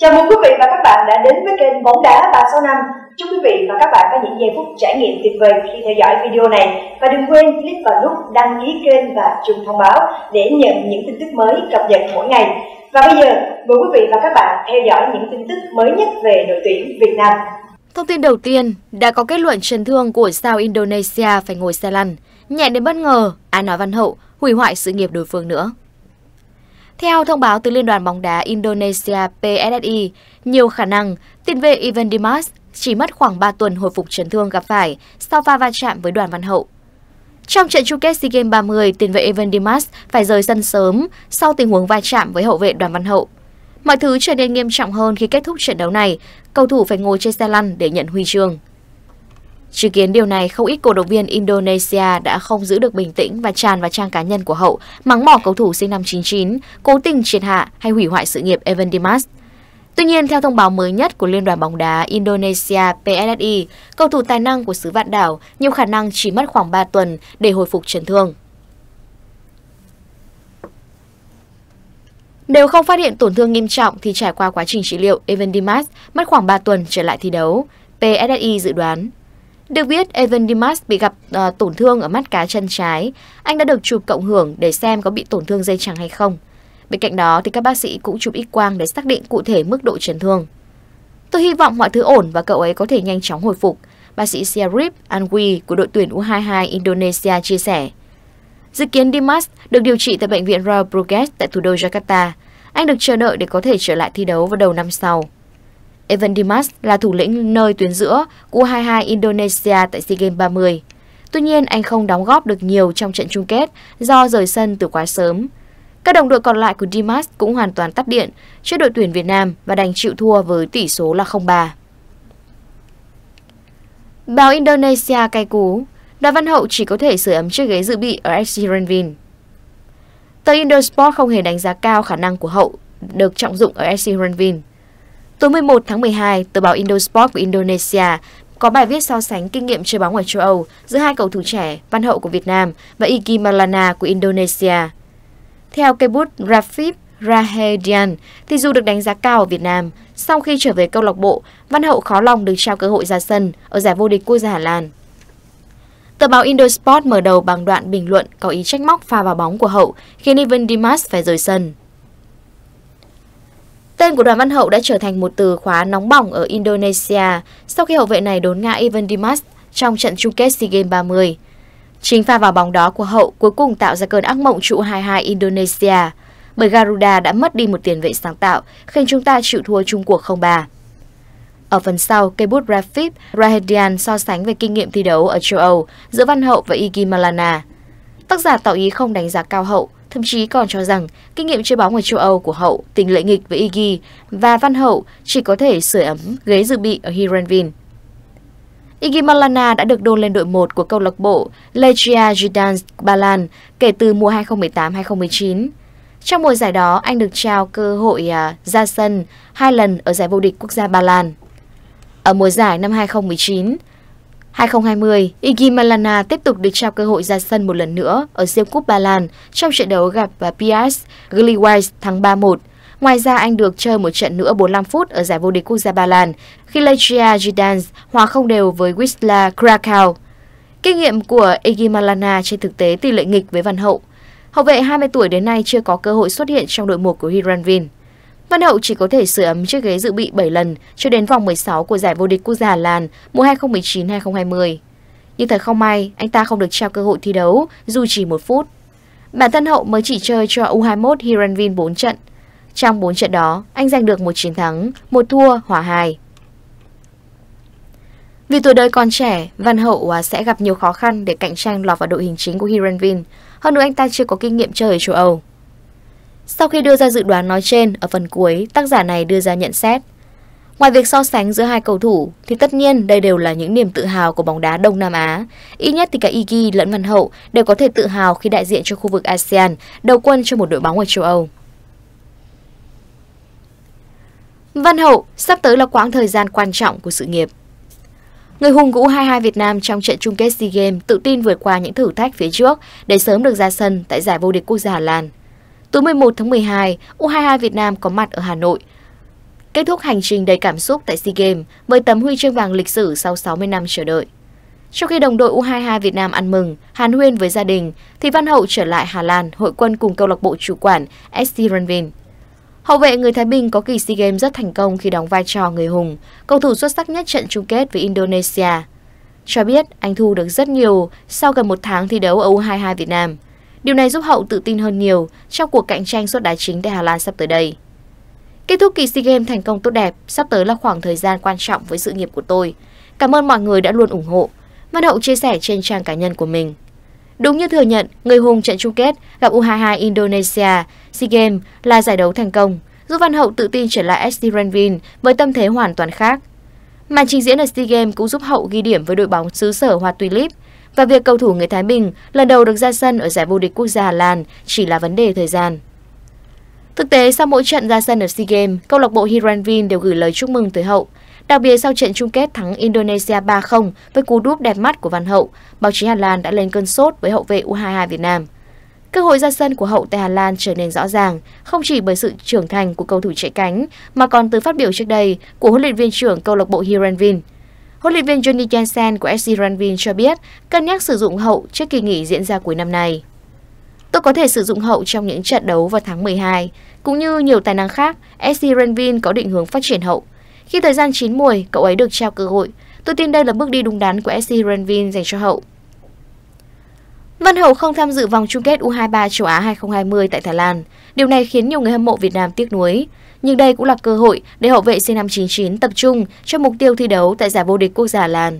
Chào mừng quý vị và các bạn đã đến với kênh Bóng Đá 365 Chúc quý vị và các bạn có những giây phút trải nghiệm tuyệt vời khi theo dõi video này Và đừng quên click vào nút đăng ký kênh và chuông thông báo để nhận những tin tức mới cập nhật mỗi ngày Và bây giờ, mời quý vị và các bạn theo dõi những tin tức mới nhất về đội tuyển Việt Nam Thông tin đầu tiên, đã có kết luận chấn thương của sao Indonesia phải ngồi xe lăn Nhẹ đến bất ngờ, ai nói văn hậu, hủy hoại sự nghiệp đối phương nữa theo thông báo từ Liên đoàn bóng đá Indonesia PSSI, nhiều khả năng tiền vệ Ivan Dimas chỉ mất khoảng 3 tuần hồi phục chấn thương gặp phải sau pha va chạm với đoàn văn hậu. Trong trận chung kết SEA Games 30, tiền vệ Evan Dimas phải rời sân sớm sau tình huống va chạm với hậu vệ đoàn văn hậu. Mọi thứ trở nên nghiêm trọng hơn khi kết thúc trận đấu này, cầu thủ phải ngồi trên xe lăn để nhận huy chương. Chứng kiến điều này, không ít cổ động viên Indonesia đã không giữ được bình tĩnh và tràn vào trang cá nhân của Hậu, mắng mỏ cầu thủ sinh năm 99, cố tình triệt hạ hay hủy hoại sự nghiệp Evan Dimas. Tuy nhiên, theo thông báo mới nhất của Liên đoàn bóng đá Indonesia PSSI, cầu thủ tài năng của xứ vạn đảo nhiều khả năng chỉ mất khoảng 3 tuần để hồi phục chấn thương. Nếu không phát hiện tổn thương nghiêm trọng thì trải qua quá trình trị liệu, Evan Dimas mất khoảng 3 tuần trở lại thi đấu, PSSI dự đoán. Được biết, Evan Dimas bị gặp uh, tổn thương ở mắt cá chân trái. Anh đã được chụp cộng hưởng để xem có bị tổn thương dây chẳng hay không. Bên cạnh đó, thì các bác sĩ cũng chụp ít quang để xác định cụ thể mức độ chấn thương. Tôi hy vọng mọi thứ ổn và cậu ấy có thể nhanh chóng hồi phục, bác sĩ Sierip Anwi của đội tuyển U22 Indonesia chia sẻ. Dự kiến Dimas được điều trị tại Bệnh viện Royal Bruges tại thủ đô Jakarta. Anh được chờ đợi để có thể trở lại thi đấu vào đầu năm sau. Evan Dimas là thủ lĩnh nơi tuyến giữa U22 Indonesia tại SEA Games 30. Tuy nhiên, anh không đóng góp được nhiều trong trận chung kết do rời sân từ quá sớm. Các đồng đội còn lại của Dimas cũng hoàn toàn tắt điện trước đội tuyển Việt Nam và đành chịu thua với tỷ số là 0-3. Báo Indonesia cay cú, Đoàn Văn Hậu chỉ có thể sửa ấm chiếc ghế dự bị ở FC Renvin. Tờ Indosport không hề đánh giá cao khả năng của Hậu được trọng dụng ở FC Renvin. Tối 11 tháng 12, tờ báo Indosport của Indonesia có bài viết so sánh kinh nghiệm chơi bóng ở châu Âu giữa hai cầu thủ trẻ Văn Hậu của Việt Nam và Iki Malana của Indonesia. Theo cây bút Rafib Rahedian, thì dù được đánh giá cao ở Việt Nam, sau khi trở về câu lạc bộ, Văn Hậu khó lòng được trao cơ hội ra sân ở giải vô địch quốc gia Hà Lan. Tờ báo Indosport mở đầu bằng đoạn bình luận có ý trách móc pha vào bóng của Hậu, khiến Ivan Dimas phải rời sân. Tên của Đoàn Văn Hậu đã trở thành một từ khóa nóng bỏng ở Indonesia sau khi hậu vệ này đốn ngã Ivan Dimas trong trận chung kết SEA Games 30. Chính pha vào bóng đó của Hậu cuối cùng tạo ra cơn ác mộng trụ 2-2 Indonesia, bởi Garuda đã mất đi một tiền vệ sáng tạo, khiến chúng ta chịu thua Trung cuộc 0-3. Ở phần sau, cây bút Rafib Rahedian so sánh về kinh nghiệm thi đấu ở châu Âu giữa Văn Hậu và Igi Malana. Tác giả tạo ý không đánh giá cao Hậu, thậm chí còn cho rằng kinh nghiệm chơi bóng ở châu Âu của Hậu, tình lệ nghịch với Iggy và Văn Hậu chỉ có thể sửa ấm ghế dự bị ở Hiranvin. Iggy Malana đã được đôn lên đội 1 của câu lạc bộ Legia Gdansk Ba Lan kể từ mùa 2018-2019. Trong mùa giải đó, anh được trao cơ hội à, ra sân hai lần ở giải vô địch quốc gia Ba Lan. Ở mùa giải năm 2019, 2020, Igi Malana tiếp tục được trao cơ hội ra sân một lần nữa ở siêu cúp Ba Lan trong trận đấu gặp và Piast Gliwice thắng 3-1. Ngoài ra, anh được chơi một trận nữa 45 phút ở giải vô địch quốc gia Ba Lan khi Legia Gdansk hòa không đều với Wisla Krakow. Kinh nghiệm của Igi Malana trên thực tế tỷ lệ nghịch với Văn Hậu. Hậu vệ 20 tuổi đến nay chưa có cơ hội xuất hiện trong đội 1 của Hiranvin. Văn Hậu chỉ có thể sửa ấm chiếc ghế dự bị 7 lần cho đến vòng 16 của giải vô địch quốc gia Hà Lan mùa 2019-2020. Nhưng thật không may, anh ta không được trao cơ hội thi đấu dù chỉ một phút. Bản thân Hậu mới chỉ chơi cho U21 Hiranvin 4 trận. Trong 4 trận đó, anh giành được một chiến thắng, một thua, hòa 2. Vì tuổi đời còn trẻ, Văn Hậu à, sẽ gặp nhiều khó khăn để cạnh tranh lọt vào đội hình chính của Hiranvin. Hơn nữa anh ta chưa có kinh nghiệm chơi ở châu Âu. Sau khi đưa ra dự đoán nói trên, ở phần cuối, tác giả này đưa ra nhận xét. Ngoài việc so sánh giữa hai cầu thủ, thì tất nhiên đây đều là những niềm tự hào của bóng đá Đông Nam Á. Ít nhất thì cả Igi lẫn Văn Hậu đều có thể tự hào khi đại diện cho khu vực ASEAN, đầu quân cho một đội bóng ở châu Âu. Văn Hậu sắp tới là quãng thời gian quan trọng của sự nghiệp. Người hùng của U22 Việt Nam trong trận chung kết SEA Games tự tin vượt qua những thử thách phía trước để sớm được ra sân tại giải vô địch quốc gia Hà Lan. Tối 11 tháng 12, U22 Việt Nam có mặt ở Hà Nội. Kết thúc hành trình đầy cảm xúc tại SEA Games với tấm huy chương vàng lịch sử sau 60 năm chờ đợi. Trong khi đồng đội U22 Việt Nam ăn mừng, hàn huyên với gia đình, thì Văn Hậu trở lại Hà Lan hội quân cùng câu lạc bộ chủ quản SC Renvin. Hậu vệ người Thái Bình có kỳ SEA Games rất thành công khi đóng vai trò người hùng, cầu thủ xuất sắc nhất trận chung kết với Indonesia. Cho biết anh thu được rất nhiều sau gần một tháng thi đấu ở U22 Việt Nam. Điều này giúp Hậu tự tin hơn nhiều trong cuộc cạnh tranh suất đá chính tại Hà Lan sắp tới đây. Kết thúc kỳ SEA Games thành công tốt đẹp, sắp tới là khoảng thời gian quan trọng với sự nghiệp của tôi. Cảm ơn mọi người đã luôn ủng hộ. Văn Hậu chia sẻ trên trang cá nhân của mình. Đúng như thừa nhận, người hùng trận chung kết gặp U22 Indonesia SEA Games là giải đấu thành công, giúp Văn Hậu tự tin trở lại SC Renvin với tâm thế hoàn toàn khác. Màn trình diễn ở SEA Games cũng giúp Hậu ghi điểm với đội bóng xứ sở Hoa Tulip, và việc cầu thủ người Thái Bình lần đầu được ra sân ở giải vô địch quốc gia Hà Lan chỉ là vấn đề thời gian. Thực tế, sau mỗi trận ra sân ở SEA Games, câu lạc bộ Hiranvin đều gửi lời chúc mừng tới hậu. Đặc biệt sau trận chung kết thắng Indonesia 3-0 với cú đúp đẹp mắt của Văn Hậu, báo chí Hà Lan đã lên cơn sốt với hậu vệ U22 Việt Nam. Cơ hội ra sân của hậu tại Hà Lan trở nên rõ ràng, không chỉ bởi sự trưởng thành của cầu thủ chạy cánh, mà còn từ phát biểu trước đây của huấn luyện viên trưởng câu lạc bộ Hiranvin. Huấn luyện viên Johnny Jensen của SC Ranvin cho biết cân nhắc sử dụng hậu trước kỳ nghỉ diễn ra cuối năm nay. Tôi có thể sử dụng hậu trong những trận đấu vào tháng 12. Cũng như nhiều tài năng khác, SC Ranvin có định hướng phát triển hậu. Khi thời gian chín mùi, cậu ấy được trao cơ hội. Tôi tin đây là bước đi đúng đắn của SC Ranvin dành cho hậu. Văn Hậu không tham dự vòng chung kết U23 châu Á 2020 tại Thái Lan. Điều này khiến nhiều người hâm mộ Việt Nam tiếc nuối. Nhưng đây cũng là cơ hội để hậu vệ sinh năm 99 tập trung cho mục tiêu thi đấu tại giải vô địch quốc gia Lan.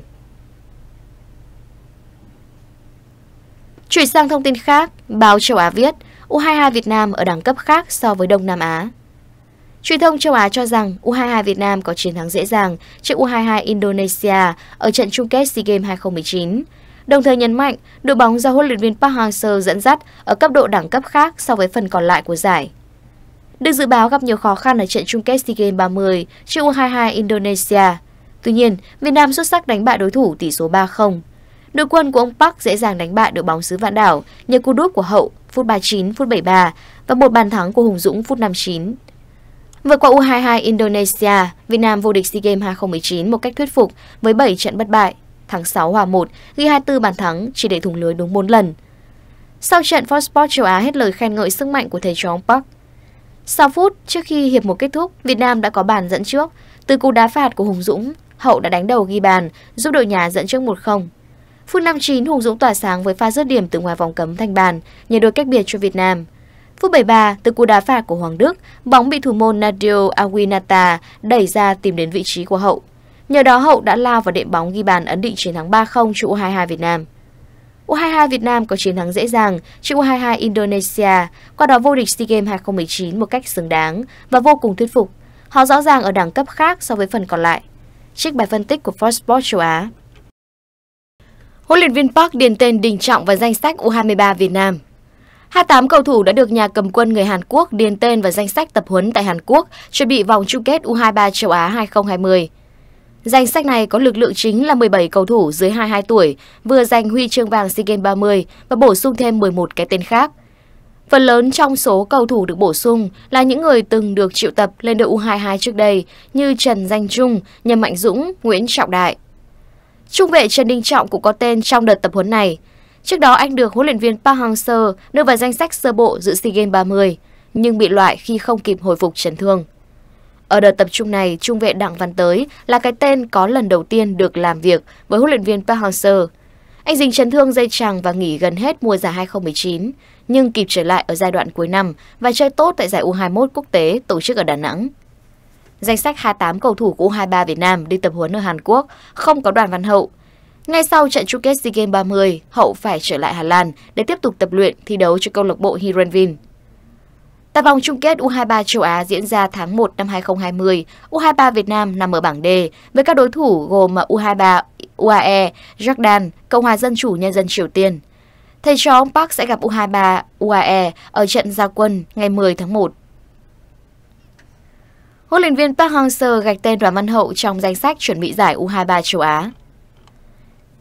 Chuyển sang thông tin khác, báo châu Á viết U22 Việt Nam ở đẳng cấp khác so với Đông Nam Á. Truyền thông châu Á cho rằng U22 Việt Nam có chiến thắng dễ dàng trước U22 Indonesia ở trận chung kết SEA Games 2019, đồng thời nhấn mạnh đội bóng do huấn luyện viên Park Hang-seo dẫn dắt ở cấp độ đẳng cấp khác so với phần còn lại của giải. Được dự báo gặp nhiều khó khăn ở trận chung kết SEA Games 30 trước U22 Indonesia. Tuy nhiên, Việt Nam xuất sắc đánh bại đối thủ tỷ số 3-0. Đội quân của ông Park dễ dàng đánh bại đội bóng xứ Vạn Đảo nhờ cú đúp của Hậu phút 39, phút 73 và một bàn thắng của Hùng Dũng phút 59. Vượt qua U22 Indonesia, Việt Nam vô địch SEA Games 2019 một cách thuyết phục với 7 trận bất bại, thắng 6 hòa 1, ghi 24 bàn thắng, chỉ để thủng lưới đúng 4 lần. Sau trận, Fox Sports châu Á hết lời khen ngợi sức mạnh của thầy trò ông Park. 6 phút trước khi hiệp một kết thúc, Việt Nam đã có bàn dẫn trước. Từ cú đá phạt của Hùng Dũng, Hậu đã đánh đầu ghi bàn, giúp đội nhà dẫn trước 1-0. Phút 59, Hùng Dũng tỏa sáng với pha dứt điểm từ ngoài vòng cấm thành bàn, nhờ đôi cách biệt cho Việt Nam. Phút 73, từ cú đá phạt của Hoàng Đức, bóng bị thủ môn Nadio Aguinata đẩy ra tìm đến vị trí của Hậu. Nhờ đó Hậu đã lao vào đệm bóng ghi bàn ấn định chiến thắng 3-0 trụ U22 Việt Nam. U22 Việt Nam có chiến thắng dễ dàng trước U22 Indonesia, qua đó vô địch SEA Games 2019 một cách xứng đáng và vô cùng thuyết phục. Họ rõ ràng ở đẳng cấp khác so với phần còn lại. Trích bài phân tích của Fox Sports châu Á. Huấn luyện viên Park điền tên Đình Trọng vào danh sách U23 Việt Nam. 28 cầu thủ đã được nhà cầm quân người Hàn Quốc điền tên vào danh sách tập huấn tại Hàn Quốc, chuẩn bị vòng chung kết U23 châu Á 2020. Danh sách này có lực lượng chính là 17 cầu thủ dưới 22 tuổi, vừa giành huy chương vàng SEA Games 30 và bổ sung thêm 11 cái tên khác. Phần lớn trong số cầu thủ được bổ sung là những người từng được triệu tập lên đội U22 trước đây như Trần Danh Trung, Nhâm Mạnh Dũng, Nguyễn Trọng Đại. Trung vệ Trần Đình Trọng cũng có tên trong đợt tập huấn này. Trước đó anh được huấn luyện viên Park Hang-seo đưa vào danh sách sơ bộ dự SEA Games 30 nhưng bị loại khi không kịp hồi phục chấn thương. Ở đợt tập trung này, trung vệ Đặng Văn Tới là cái tên có lần đầu tiên được làm việc với huấn luyện viên Park Hang-seo. Anh dính chấn thương dây chằng và nghỉ gần hết mùa giải 2019, nhưng kịp trở lại ở giai đoạn cuối năm và chơi tốt tại giải U21 quốc tế tổ chức ở Đà Nẵng. Danh sách 28 cầu thủ của U23 Việt Nam đi tập huấn ở Hàn Quốc không có đoàn văn hậu. Ngay sau trận chung kết SEA Games 30, Hậu phải trở lại Hà Lan để tiếp tục tập luyện thi đấu cho câu lạc bộ Hirenvin. Tại vòng chung kết U23 châu Á diễn ra tháng 1 năm 2020, U23 Việt Nam nằm ở bảng D với các đối thủ gồm U23 UAE, Jordan, Cộng hòa Dân chủ Nhân dân Triều Tiên. Thầy trò ông Park sẽ gặp U23 UAE ở trận gia quân ngày 10 tháng 1. Huấn luyện viên Park Hang-seo gạch tên Đoàn Văn Hậu trong danh sách chuẩn bị giải U23 châu Á.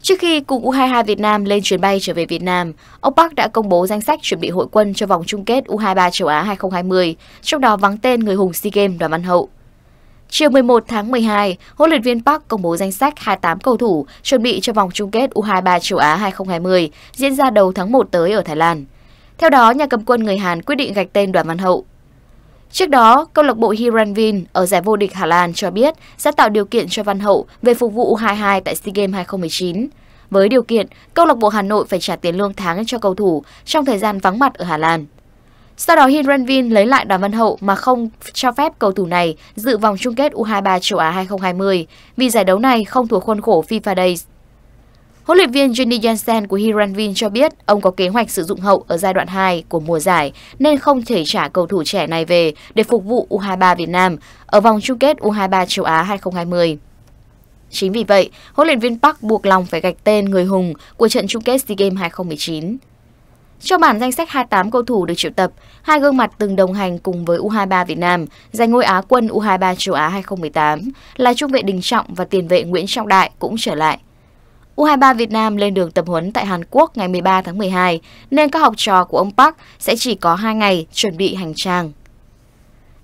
Trước khi cùng U22 Việt Nam lên chuyến bay trở về Việt Nam, ông Park đã công bố danh sách chuẩn bị hội quân cho vòng chung kết U23 châu Á 2020, trong đó vắng tên người hùng SEA Games Đoàn Văn Hậu. Chiều 11 tháng 12, huấn luyện viên Park công bố danh sách 28 cầu thủ chuẩn bị cho vòng chung kết U23 châu Á 2020 diễn ra đầu tháng 1 tới ở Thái Lan. Theo đó, nhà cầm quân người Hàn quyết định gạch tên Đoàn Văn Hậu Trước đó, câu lạc bộ Hiranvin ở giải vô địch Hà Lan cho biết sẽ tạo điều kiện cho Văn Hậu về phục vụ U22 tại SEA Games 2019 với điều kiện câu lạc bộ Hà Nội phải trả tiền lương tháng cho cầu thủ trong thời gian vắng mặt ở Hà Lan. Sau đó Hiranvin lấy lại Đoàn Văn Hậu mà không cho phép cầu thủ này dự vòng chung kết U23 châu Á 2020 vì giải đấu này không thuộc khuôn khổ FIFA Days. Huấn luyện viên Jenny Jensen của Hiranvin cho biết ông có kế hoạch sử dụng hậu ở giai đoạn 2 của mùa giải nên không thể trả cầu thủ trẻ này về để phục vụ U23 Việt Nam ở vòng chung kết U23 châu Á 2020. Chính vì vậy, huấn luyện viên Park buộc lòng phải gạch tên người hùng của trận chung kết SEA Games 2019. Trong bản danh sách 28 cầu thủ được triệu tập, hai gương mặt từng đồng hành cùng với U23 Việt Nam giành ngôi Á quân U23 châu Á 2018 là trung vệ Đình Trọng và tiền vệ Nguyễn Trọng Đại cũng trở lại. U23 Việt Nam lên đường tập huấn tại Hàn Quốc ngày 13 tháng 12, nên các học trò của ông Park sẽ chỉ có 2 ngày chuẩn bị hành trang.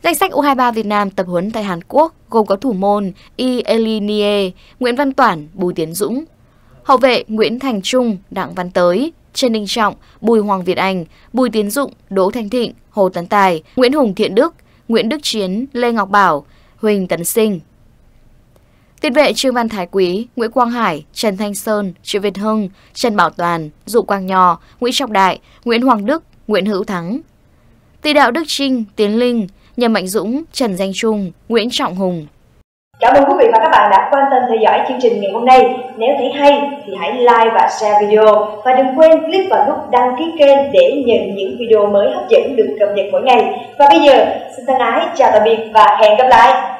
Danh sách U23 Việt Nam tập huấn tại Hàn Quốc gồm có thủ môn Y Elinie, Nguyễn Văn Toản, Bùi Tiến Dũng, hậu vệ Nguyễn Thành Trung, Đặng Văn Tới, Trần Đình Trọng, Bùi Hoàng Việt Anh, Bùi Tiến Dũng, Đỗ Thanh Thịnh, Hồ Tấn Tài, Nguyễn Hùng Thiện Đức, Nguyễn Đức Chiến, Lê Ngọc Bảo, Huỳnh Tấn Sinh, Tiền vệ Trương Văn Thái Quý, Nguyễn Quang Hải, Trần Thanh Sơn, Triệu Việt Hưng, Trần Bảo Toàn, Dụ Quang nho Nguyễn Trọng Đại, Nguyễn Hoàng Đức, Nguyễn Hữu Thắng. Tỷ đạo Đức Trinh, Tiến Linh, Nhâm Mạnh Dũng, Trần Danh Trung, Nguyễn Trọng Hùng. Cảm ơn quý vị và các bạn đã quan tâm theo dõi chương trình ngày hôm nay. Nếu thấy hay thì hãy like và share video và đừng quên click vào nút đăng ký kênh để nhận những video mới hấp dẫn được cập nhật mỗi ngày. Và bây giờ, xin thân ái, chào tạm biệt và hẹn gặp lại.